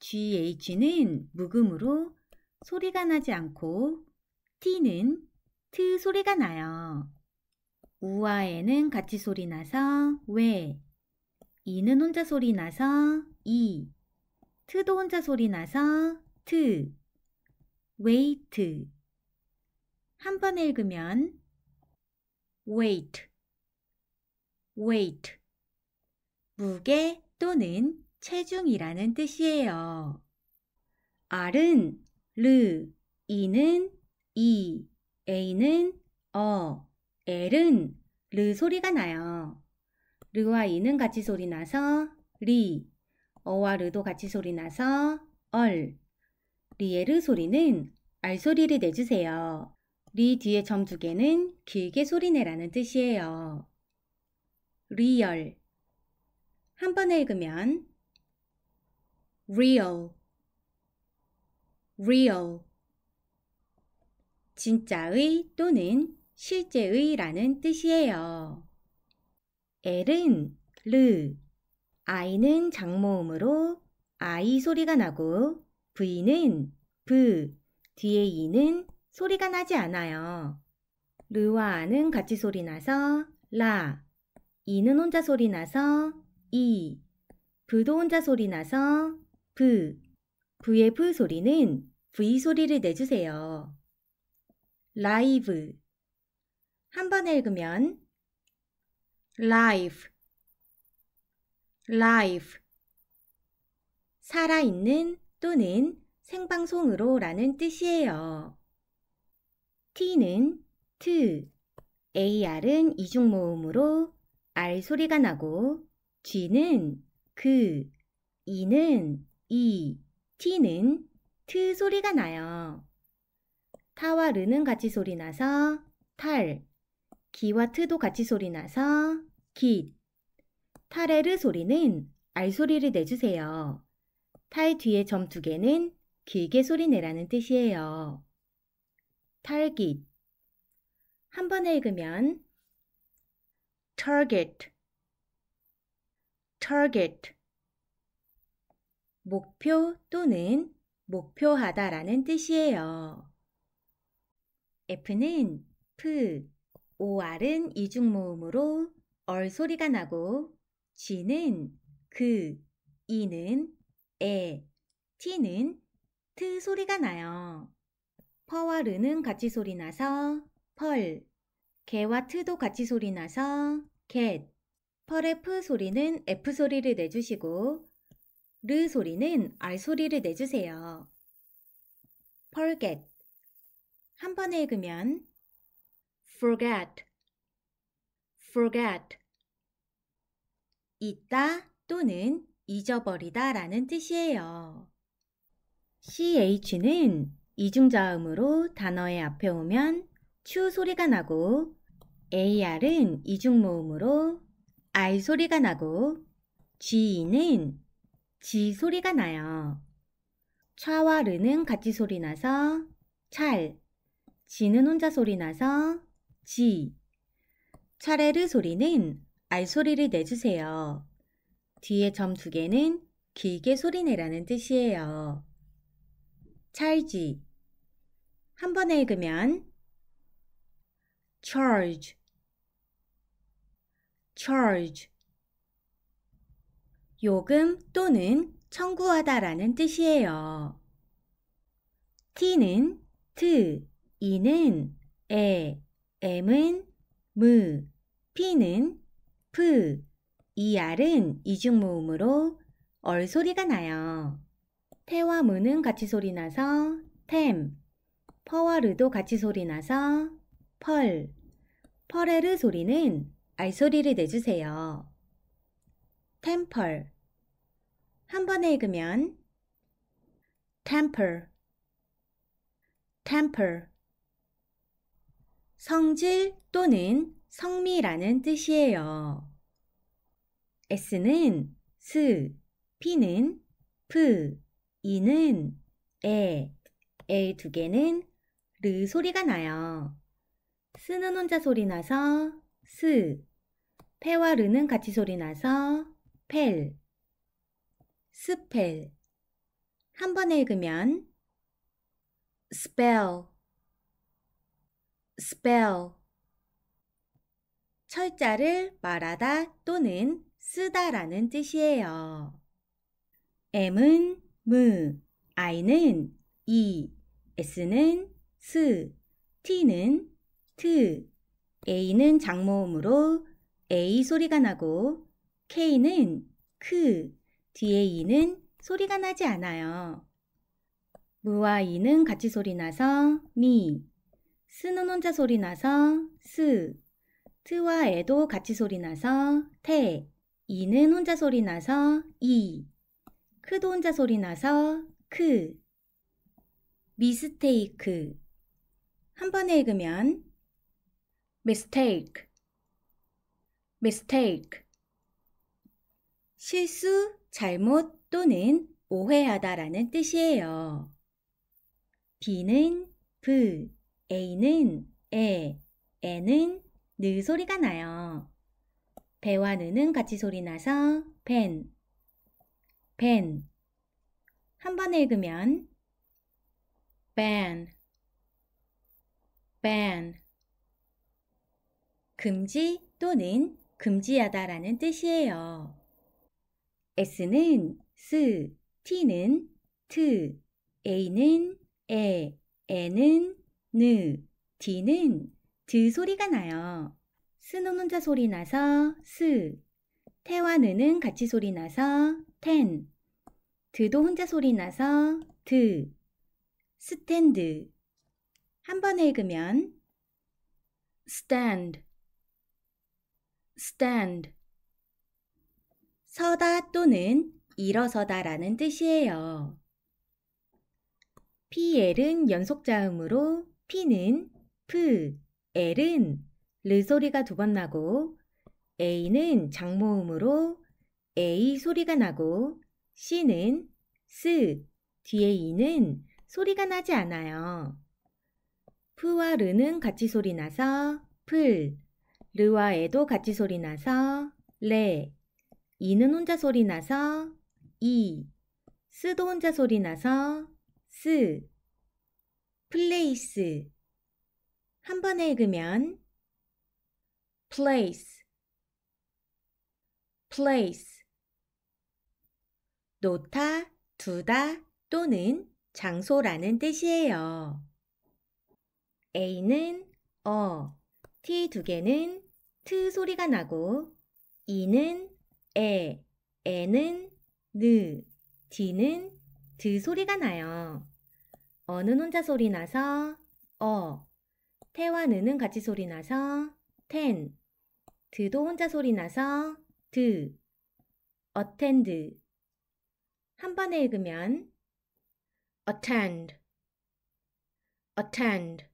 GH는 묵음으로 소리가 나지 않고 T는 트 소리가 나요. 우아에는 같이 소리 나서 왜 이는 혼자 소리 나서 이 트도 혼자 소리 나서 트 웨이트 한 번에 읽으면 wait wait 무게 또는 체중이라는 뜻이에요. R은 르, 이는 이, A는 어, 엘은 르 소리가 나요. 르와 이는 같이 소리 나서 리, 어와 르도 같이 소리 나서 얼. 리에르 소리는 알 소리를 내주세요. 리 뒤에 점 두 개는 길게 소리내라는 뜻이에요. 리얼 한번 읽으면 real, real 진짜의 또는 실제의라는 뜻이에요. 엘은 르, 아이는 장모음으로 아이 소리가 나고 v 는 브, 뒤에 이는 소리가 나지 않아요. 르와 아는 같이 소리 나서 라, 이는 혼자 소리 나서 이, e, 브도 혼자 소리 나서 브, 브의 브 소리는 V 소리를 내주세요. 라이브 한 번에 읽으면 life, life 살아있는 또는 생방송으로 라는 뜻이에요. t는 t, ar은 이중모음으로 r 소리가 나고 g는 그, e는 e, t는 t 소리가 나요. 타와 르는 같이 소리 나서 탈, 기와 트도 같이 소리 나서 기. 타레르 소리는 알 소리를 내주세요. 탈 뒤에 점 두 개는 길게 소리 내라는 뜻이에요. 탈깃 한번 읽으면 target target 목표 또는 목표하다라는 뜻이에요. F는 푸 OR은 이중모음으로 얼 소리가 나고 쥐는 그, 이는 에, 티는 트 소리가 나요. 퍼와 르는 같이 소리 나서 펄, 개와 트도 같이 소리 나서 겟, 펄의 프 소리는 F 소리를 내주시고 르 소리는 R 소리를 내주세요. 펄겟 한 번에 읽으면 forget, forget. 잊다 또는 잊어버리다 라는 뜻이에요. ch는 이중자음으로 단어의 앞에 오면 추 소리가 나고 ar은 이중모음으로 r 소리가 나고 ge는 지 소리가 나요. 차와 르는 같이 소리 나서 찰, 지는 혼자 소리 나서 지. 차례르 소리는 알 소리를 내주세요. 뒤에 점 두 개는 길게 소리내라는 뜻이에요. 찰지. 한 번에 읽으면 charge, charge. 요금 또는 청구하다라는 뜻이에요. t는 t, 이는 에, M은 무, P는 푸, ER은 이중 모음으로 얼 소리가 나요. 태와 무는 같이 소리 나서 템, 퍼와 르도 같이 소리 나서 펄, 펄에르 소리는 알 소리를 내주세요. 템펄 한 번에 읽으면 템 e m p 성질 또는 성미라는 뜻이에요. S는 스, P는 프, E는 에, 에두 개는 르 소리가 나요. 스는 혼자 소리 나서 스, 페와 르는 같이 소리 나서 펠, 스펠. 한번 읽으면 spell spell 철자를 말하다 또는 쓰다라는 뜻이에요. M은 무, I는 이, S는 스, T는 트, A는 장모음으로 A 소리가 나고 K는 크, 뒤에 이는 소리가 나지 않아요. 무와 이는 같이 소리 나서 미, 스는 혼자 소리 나서 스, 트와 에도 같이 소리 나서 테, 이는 혼자 소리 나서 이, 크도 혼자 소리 나서 크, 미스테이크 한 번에 읽으면 mistake, mistake 실수, 잘못 또는 오해하다라는 뜻이에요. 비는 V A는 에, 에는 느 소리가 나요. 배와 느는 같이 소리 나서 벤, 벤. 한번 읽으면 ban, ban. 금지 또는 금지하다라는 뜻이에요. S는 s, T는 t, A는 에, N은 느, 디는 드 소리가 나요. 스는 혼자 소리 나서 스, 태와 느는 같이 소리 나서 텐, 드도 혼자 소리 나서 드, 스탠드. 한번 읽으면 stand, stand. 서다 또는 일어서다라는 뜻이에요. 피엘은 연속자음으로 P는 푸, L은 르 소리가 두 번 나고 A는 장모음으로 A 소리가 나고 C는 스, 뒤에 E는 소리가 나지 않아요. 푸와 르는 같이 소리 나서 풀, 르와 에도 같이 소리 나서 레, 이는 혼자 소리 나서 이, e, 스도 혼자 소리 나서 스, place 한번 읽으면 place place 놓다, 두다 또는 장소라는 뜻이에요. A는 어, T 두 개는 트 소리가 나고 E는 에, N은 느, D는 드 소리가 나요. 어는 혼자 소리 나서 어, 태와 느는 같이 소리 나서 텐 드도 혼자 소리 나서 드, attend. 한 번에 읽으면 attend, attend.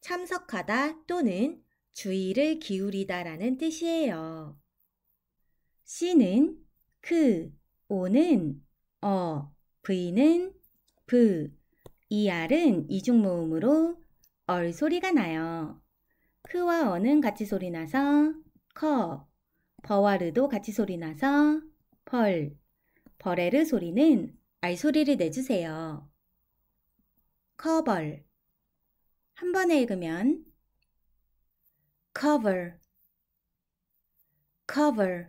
참석하다 또는 주의를 기울이다 라는 뜻이에요. C는 그, O는 어, V는 브, 이 알은 이중 모음으로 얼 소리가 나요. 크와 어는 같이 소리 나서 커, 버와 르도 같이 소리 나서 벌, 벌에르 소리는 알 소리를 내주세요. 커벌 한 번에 읽으면 cover, cover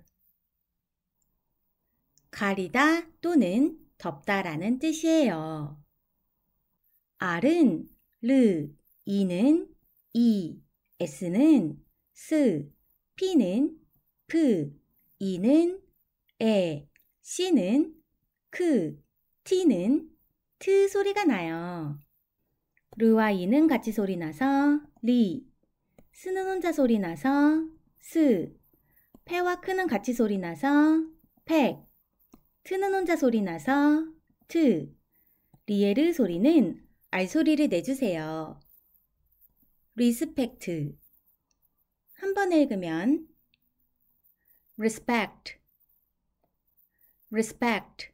가리다 또는 덥다라는 뜻이에요. R은 르, 이는 이, S는 스, P는 프, 이는 에, C는 크, T는 트 소리가 나요. 르와 이는 같이 소리 나서 리, 스는 혼자 소리 나서 스, 패와 크는 같이 소리 나서 팩, 트는 혼자 소리 나서 트, 리에르 소리는 알 소리를 내주세요. 리스펙트 한 번 읽으면 respect, respect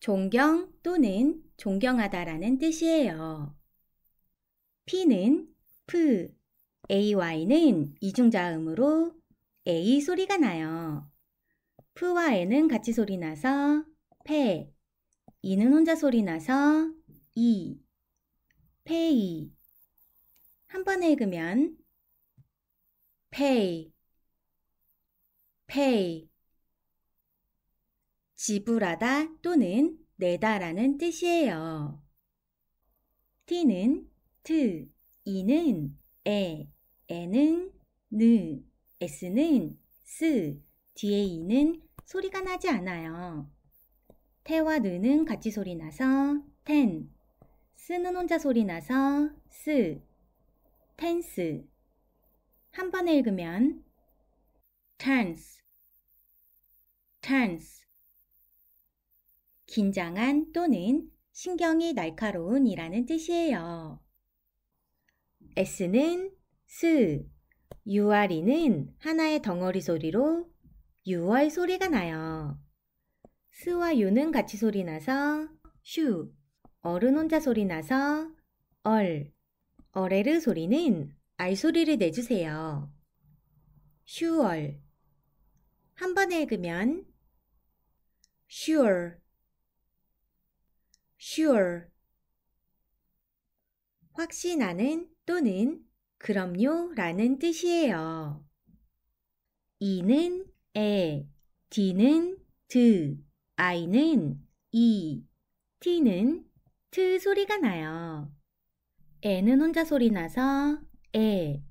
존경 또는 존경하다라는 뜻이에요. P는 P, AY는 이중자음으로 A 소리가 나요. 푸와 에는 같이 소리 나서 페, 이는 혼자 소리 나서 이, 페이. 한 번에 읽으면 페이, 페이. 지불하다 또는 내다라는 뜻이에요. t는 t, 이는 에, 에는 느, s는 s, 뒤에 이는 소리가 나지 않아요. 태와 느는 같이 소리 나서 텐, 스는 혼자 소리 나서 스, 텐스. 한 번에 읽으면 tense, tense. 긴장한 또는 신경이 날카로운이라는 뜻이에요. S는 스, UR이는 하나의 덩어리 소리로 6월 소리가 나요. 스와 유는 같이 소리 나서 슈, 어른 혼자 소리 나서 얼, 어레르 소리는 알 소리를 내주세요. 슈얼 한 번에 읽으면 sure, sure 확신하는 또는 그럼요 라는 뜻이에요. 이는 에, D는 드, 이는 이, e, 티는트 소리가 나요. 에는 혼자 소리 나서 에,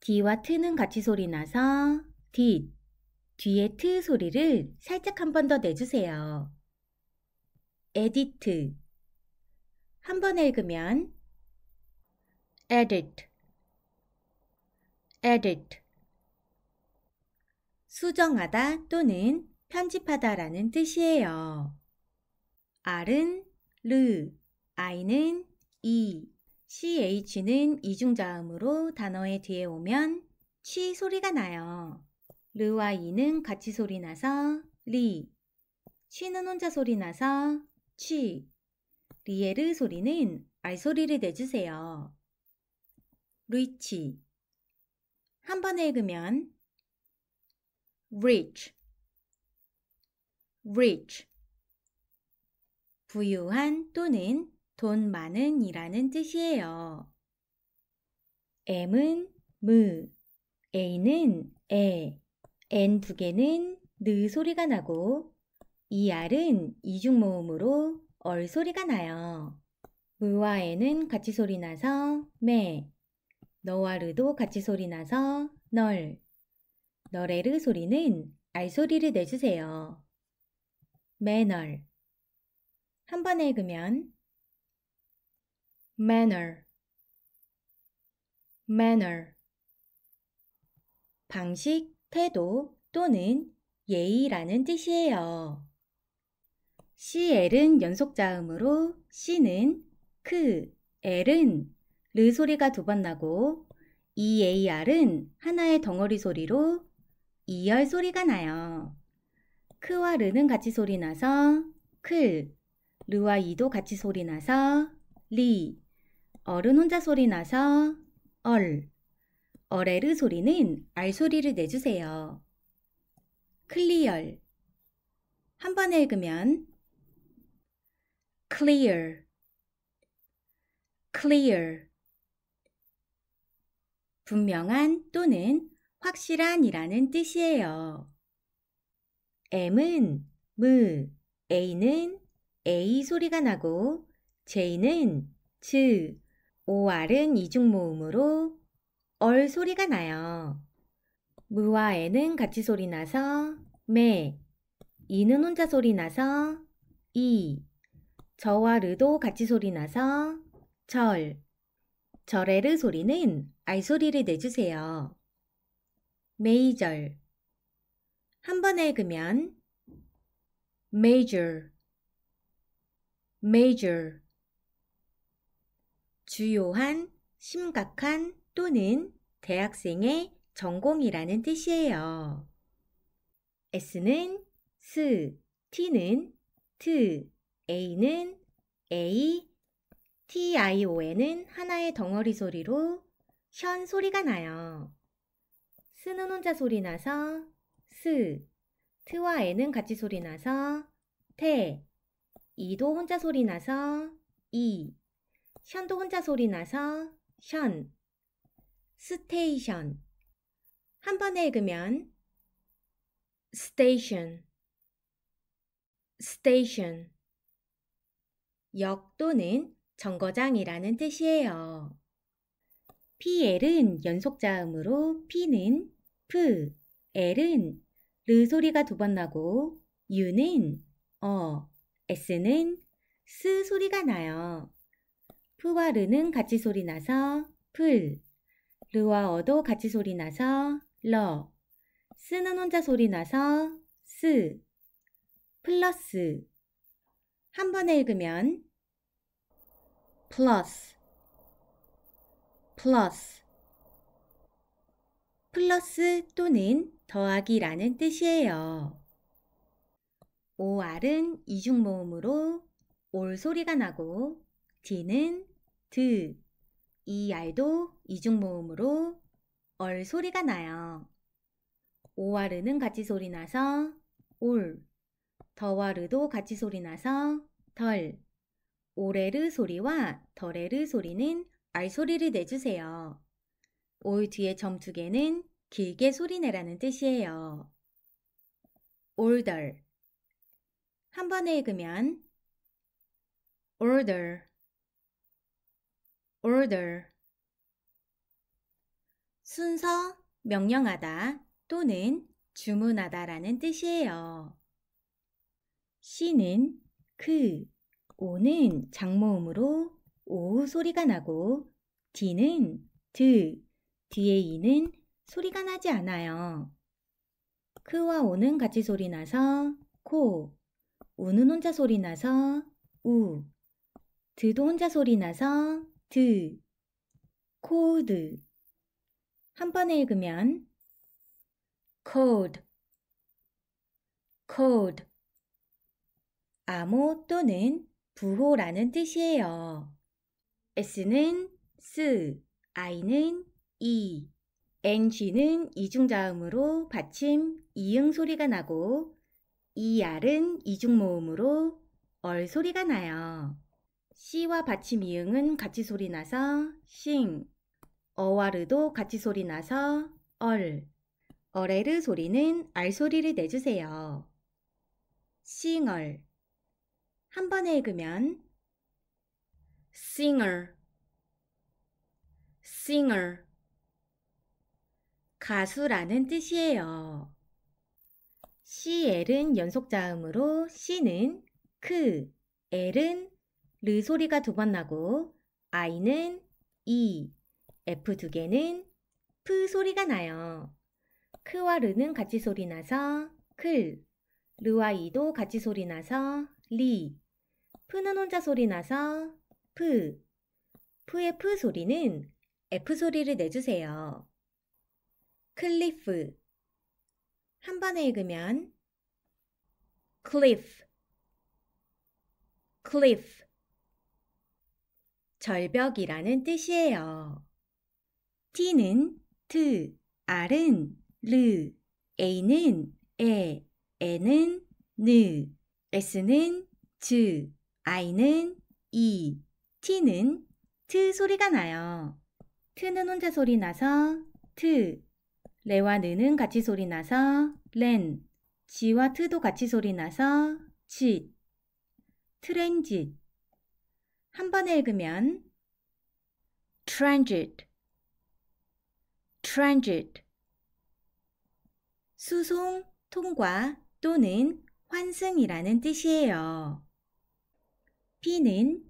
D와 트는 같이 소리 나서 디, 뒤에 트 소리를 살짝 한 번 더 내주세요. 에디트 한 번 읽으면 에디트 에디트 수정하다 또는 편집하다라는 뜻이에요. 알은 르, 아이는 이, CH는 이중자음으로 단어의 뒤에 오면 치 소리가 나요. 르와 이는 같이 소리 나서 리, 치는 혼자 소리 나서 치, 리에르 소리는 알 소리를 내주세요. 루이치 한번 읽으면 rich, rich. 부유한 또는 돈 많은 이라는 뜻이에요. M은 무, A는 에, N 두 개는 느 소리가 나고 ER은 이중 모음으로 얼 소리가 나요. 무와 에는 같이 소리 나서 매, 너와 르도 같이 소리 나서 널. 너레르 소리는 알 소리를 내주세요. 매널 한번 읽으면 매널 매널 방식, 태도 또는 예의라는 뜻이에요. CL은 연속 자음으로 C는 크, L은 르 소리가 두 번 나고 EAR은 하나의 덩어리 소리로 이열 소리가 나요. 크와 르는 같이 소리 나서 클, 르와 이도 같이 소리 나서 리, 얼은 혼자 소리 나서 얼, 얼에르 소리는 알 소리를 내주세요. 클리얼 한 번에 읽으면 clear, clear 분명한 또는 확실한이라는 뜻이에요. M은 무, A는 A 소리가 나고 J는 즈, OR은 이중 모음으로 얼 소리가 나요. 무와 N은 같이 소리 나서 매, 이는 혼자 소리 나서 이, 저와 르도 같이 소리 나서 절, 절에르 소리는 알 소리를 내주세요. 메이절 한번 읽으면 major major 주요한, 심각한 또는 대학생의 전공이라는 뜻이에요. S는 S, T는 T, A는 A, T, I, O에는 하나의 덩어리 소리로 현 소리가 나요. 스는 혼자 소리 나서 스, 트와 에는 같이 소리 나서 테, 이도 혼자 소리 나서 이, 션도 혼자 소리 나서 션, 스테이션. 한 번에 읽으면 스테이션 i o n s 역 또는 정거장이라는 뜻이에요. PL은 연속자음으로 P는 푸, L은 르 소리가 두 번 나고 U는 어, S는 스 소리가 나요. 푸와 르는 같이 소리 나서 풀, 르와 어도 같이 소리 나서 러, 스는 혼자 소리 나서 스, 플러스. 한 번에 읽으면 플러스 p l u 플러스 또는 더하기라는 뜻이에요. OR은 이중 모음으로 올 소리가 나고 D는 드, ER도 이중 모음으로 얼 소리가 나요. OR은 같이 소리 나서 올, 더와르도 같이 소리 나서 덜, 오레르 소리와 더레르 소리는 알 소리를 내주세요. 올 뒤에 점 두 개는 길게 소리내라는 뜻이에요. older 한 번에 읽으면 order order 순서 명령하다 또는 주문하다라는 뜻이에요. 시는 그, 오는 장모음으로 오 소리가 나고 뒤는 드, 뒤에 이는 소리가 나지 않아요. 크와 오는 같이 소리 나서 코, 우는 혼자 소리 나서 우, 드도 혼자 소리 나서 드, 코드. 한 번에 읽으면 cold, cold. 암호 또는 부호라는 뜻이에요. S는 스, I는 이, NG는 이중자음으로 받침 이응 소리가 나고 ER은 이중모음으로 얼 소리가 나요. C와 받침 이응은 같이 소리 나서 싱, 어와 르도 같이 소리 나서 얼, 어레르 소리는 알 소리를 내주세요. 싱얼 한 번에 읽으면 singer, singer. 가수라는 뜻이에요. CL은 연속자음으로 C는 크, 그, L은 르 소리가 두 번 나고 I는 E, F 두 개는 프 소리가 나요. 크와 르는 같이 소리 나서 클, 르와 이도 같이 소리 나서 리, 푸는 혼자 소리 나서 푸. 푸의 푸 소리는 F 소리를 내주세요. 클리프. 한 번에 읽으면 cliff, c 절벽이라는 뜻이에요. T는 t, R은 르, A는 에, N은 느, S는 즈, I는 이, t는 트 소리가 나요. 트는 혼자 소리 나서 트, 레와 느는 같이 소리 나서 렌, 지와 트도 같이 소리 나서 지, 트랜짓. 한 번에 읽으면 transit, transit. 수송, 통과 또는 환승이라는 뜻이에요. P는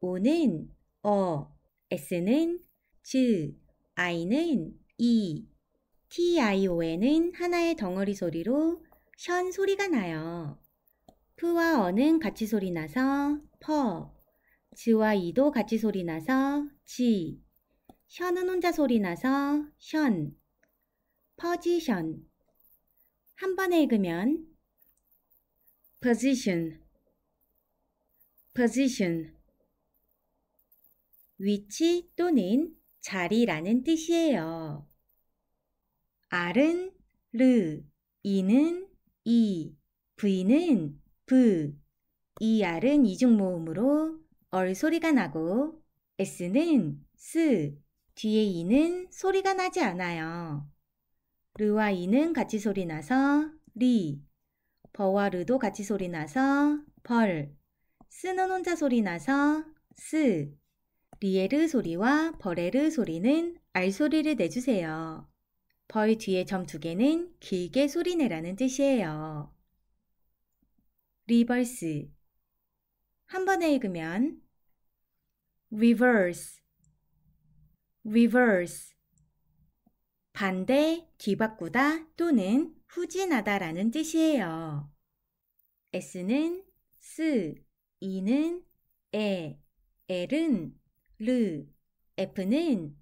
오는 어, s는 즈, i는 이, t, i, o, n은 하나의 덩어리 소리로 션 소리가 나요. 프와 어는 같이 소리 나서 퍼, 즈와 이도 같이 소리 나서 지, 션은 혼자 소리 나서 션, 퍼지션. 한 번에 읽으면 position position 위치 또는 자리라는 뜻이에요. R은 르, E는 이, V는 브, 이 R은 이중 모음으로 얼 소리가 나고 S는 스, 뒤에 이는 소리가 나지 않아요. 르와 이는 같이 소리 나서 리, 버와 르도 같이 소리 나서 벌, 쓰는 혼자 소리 나서 쓰 리에르 소리와 버레르 소리는 알 소리를 내주세요. 벌 뒤에 점 두 개는 길게 소리내라는 뜻이에요. 리버스 한 번에 읽으면 reverse reverse 반대, 뒤바꾸다 또는 후진하다라는 뜻이에요. S는 쓰, 이는 에, 엘은 르, F는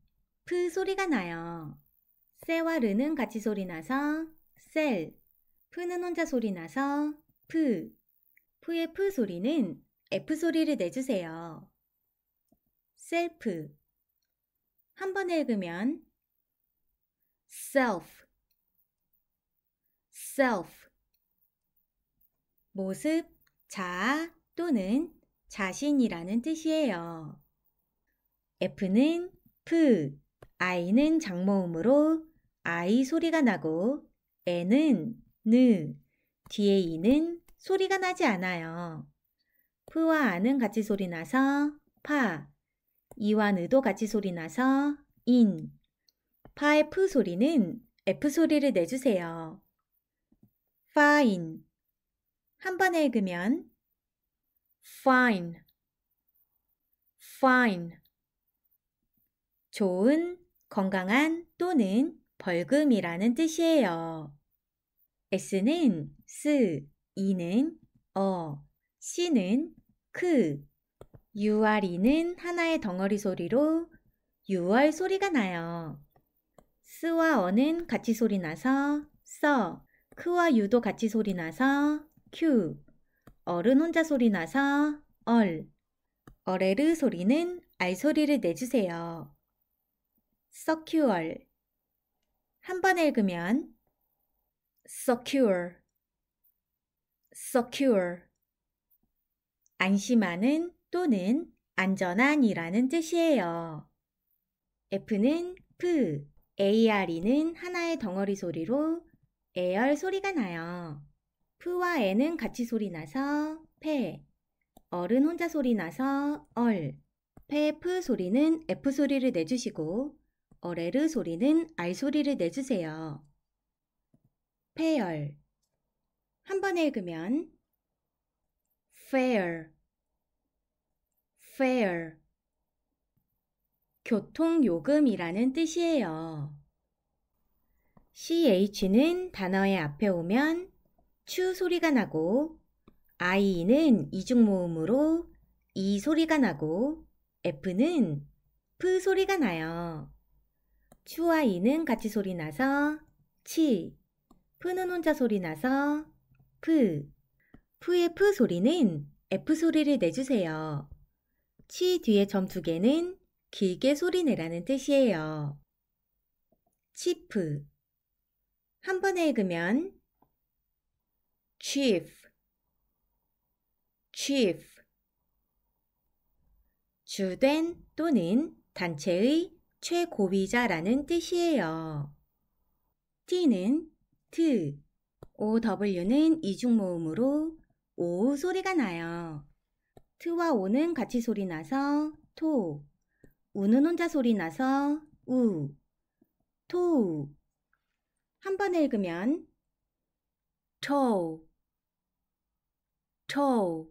프 소리가 나요. 쎄와 르는 같이 소리 나서 셀, 프는 혼자 소리 나서 프, 프의 프 소리는 F 소리를 내주세요. 셀프 한 번 읽으면 self, self 모습, 자아, 또는 자신이라는 뜻이에요. F는 푸, I는 장모음으로 I 소리가 나고 N은 느, 뒤에 E는 소리가 나지 않아요. 프와 아는 같이 소리 나서 파, 이와 느도 같이 소리 나서 인, 파의 푸 소리는 F 소리를 내주세요. 파인 한 번에 읽으면 fine, fine. 좋은, 건강한 또는 벌금이라는 뜻이에요. S는 s, E는 어, C는 크, UR이는 하나의 덩어리 소리로 u 월 소리가 나요. 스와 어는 같이 소리 나서 써, 크와 유도 같이 소리 나서 큐. 어른 혼자 소리 나서 얼, 어레르 소리는 알 소리를 내주세요. 서큐얼. 한번 읽으면 secure, secure 안심하는 또는 안전한이라는 뜻이에요. F는 프, AR이는 하나의 덩어리 소리로 에얼 소리가 나요. 푸와 애는 같이 소리 나서 페, 얼은 혼자 소리 나서 얼, 페, 프 소리는 F 소리를 내주시고 어레르 소리는 R 소리를 내주세요. 페얼한번 읽으면 fair, fair 교통요금이라는 뜻이에요. ch는 단어의 앞에 오면 추 소리가 나고 I는 이중 모음으로 이 소리가 나고 F는 프 소리가 나요. 추와 이는 같이 소리 나서 치, 푸는 혼자 소리 나서 푸푸의푸 소리는 F 소리를 내주세요. 치 뒤에 점 두 개는 길게 소리 내라는 뜻이에요. 치프 한 번에 읽으면 chief, chief. 주된 또는 단체의 최고위자라는 뜻이에요. T는 t, OW는 이중모음으로 오 소리가 나요. 트와 오는 같이 소리 나서 토, 우는 혼자 소리 나서 우, 토우. 한번 읽으면 토, tow.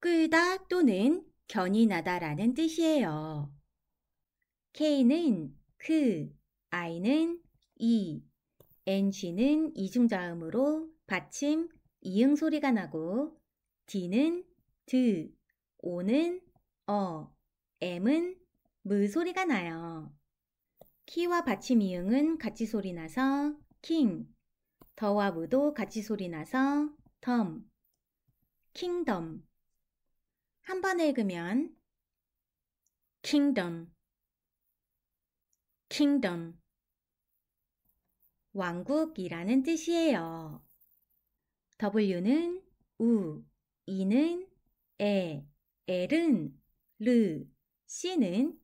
끌다 또는 견이나다라는 뜻이에요. K는 크, 그, I는 이, NG는 이중자음으로 받침, 이응 소리가 나고 D는 드, O는 어, M은 무 소리가 나요. 키와 받침 이응은 같이 소리 나서 킹, 더와 무도 같이 소리 나서 term, kingdom. 한번 읽으면 kingdom, kingdom. 왕국이라는 뜻이에요. W는 우, E는 에, L은 르, C는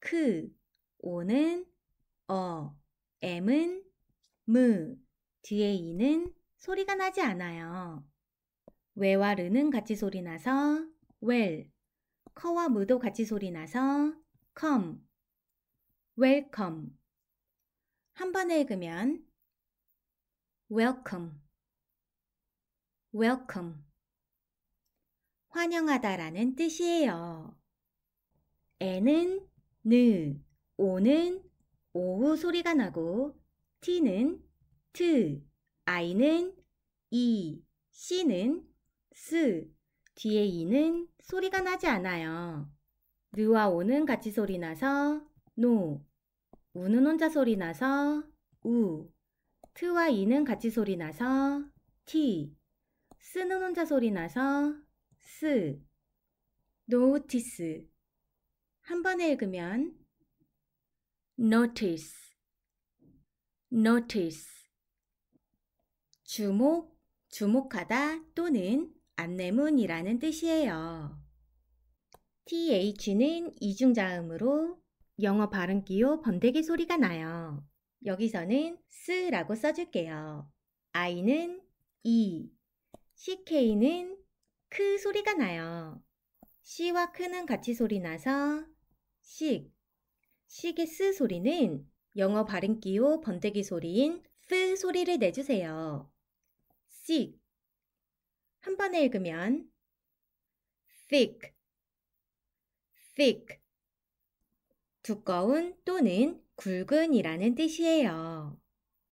크, O는 어, M은 무, 뒤에 E는 소리가 나지 않아요. 왜와 르는 같이 소리 나서 well, 커와 무도 같이 소리 나서 come, welcome. 한 번에 읽으면 welcome, welcome. 환영하다라는 뜻이에요. 에는 느, 오는 오후 소리가 나고 티는 트, 아이는이 e, C는 스, 뒤에 이는 소리가 나지 않아요. 르와 오는 같이 소리 나서 노, 우는 혼자 소리 나서 우, 트와 이는 같이 소리 나서 티, 쓰는 혼자 소리 나서 스, 노티스. 한 번에 읽으면 notice, notice. 주목, 주목하다 또는 안내문이라는 뜻이에요. TH는 이중자음으로 영어 발음기호 번데기 소리가 나요. 여기서는 스라고 써줄게요. I는 E, CK는 크 소리가 나요. C와 크는 같이 소리 나서 식, 식의 스 소리는 영어 발음기호 번데기 소리인 쓰 소리를 내주세요. seek 한 번에 읽으면 thick, thick 두꺼운 또는 굵은이라는 뜻이에요.